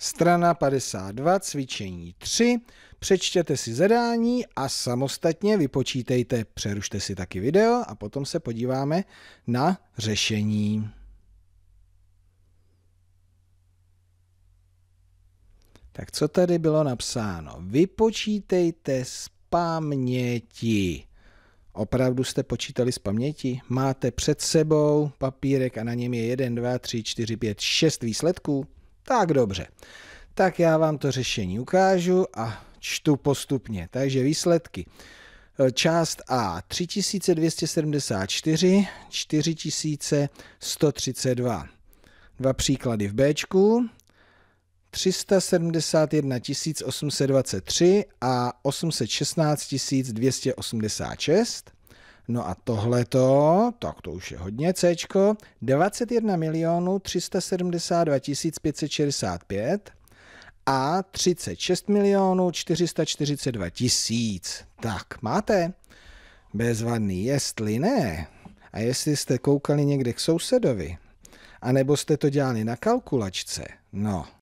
Strana 52, cvičení 3. Přečtěte si zadání a samostatně vypočítejte, přerušte si taky video a potom se podíváme na řešení. Tak co tady bylo napsáno? Vypočítejte z paměti. Opravdu jste počítali z paměti? Máte před sebou papírek a na něm je 1, 2, 3, 4, 5, 6 výsledků? Tak dobře. Tak já vám to řešení ukážu a čtu postupně. Takže výsledky. E, část A 3274, 4132. Dva příklady v B. 371 823 a 816 286. No a tohleto, tak to už je hodně C, 21 milionů 372 565 a 36 milionů 442 tisíc. Tak, máte? Bezvadný, jestli ne. A jestli jste koukali někde k sousedovi, anebo jste to dělali na kalkulačce, no,